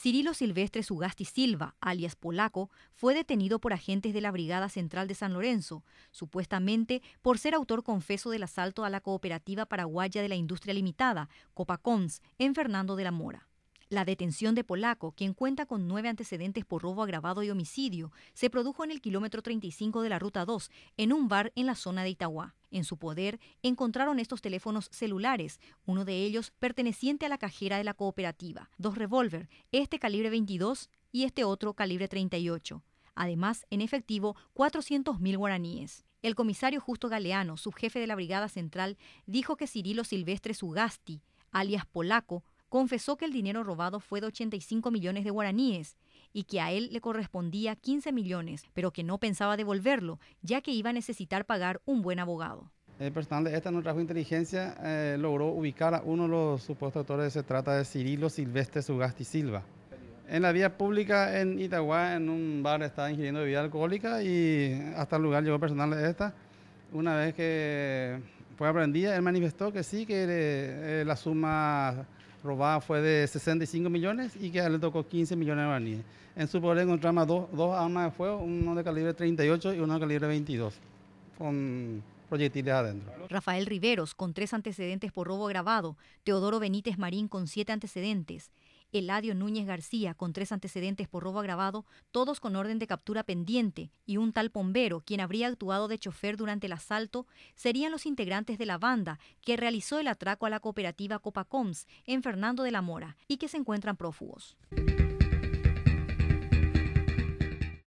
Cirilo Silvestre Sugasti Silva, alias Polaco, fue detenido por agentes de la Brigada Central de San Lorenzo, supuestamente por ser autor confeso del asalto a la Cooperativa Paraguaya de la Industria Limitada, Copacons, en Fernando de la Mora. La detención de Polaco, quien cuenta con nueve antecedentes por robo agravado y homicidio, se produjo en el kilómetro 35 de la Ruta 2, en un bar en la zona de Itahuá. En su poder encontraron estos teléfonos celulares, uno de ellos perteneciente a la cajera de la cooperativa, dos revólver, este calibre 22 y este otro calibre 38. Además, en efectivo, 400.000 guaraníes. El comisario Justo Galeano, subjefe de la Brigada Central, dijo que Cirilo Silvestre Sugasti, alias Polaco, confesó que el dinero robado fue de 85 millones de guaraníes y que a él le correspondía 15 millones, pero que no pensaba devolverlo, ya que iba a necesitar pagar un buen abogado. El personal de esta no trajo inteligencia, eh, logró ubicar a uno de los supuestos autores, se trata de Cirilo Silvestre Sugasti Silva. En la vía pública en Itagua, en un bar, estaba ingiriendo bebida alcohólica y hasta el lugar llegó el personal de esta. Una vez que fue aprendida, él manifestó que sí, que eh, la suma robada fue de 65 millones y que le tocó 15 millones de guaraníes. En su poder encontramos dos, armas de fuego, uno de calibre 38 y uno de calibre 22, con proyectiles adentro. Rafael Riveros, con tres antecedentes por robo grabado. Teodoro Benítez Marín, con siete antecedentes, Eladio Núñez García, con tres antecedentes por robo agravado, todos con orden de captura pendiente, y un tal Pombero, quien habría actuado de chofer durante el asalto, serían los integrantes de la banda que realizó el atraco a la cooperativa Copacoms en Fernando de la Mora y que se encuentran prófugos.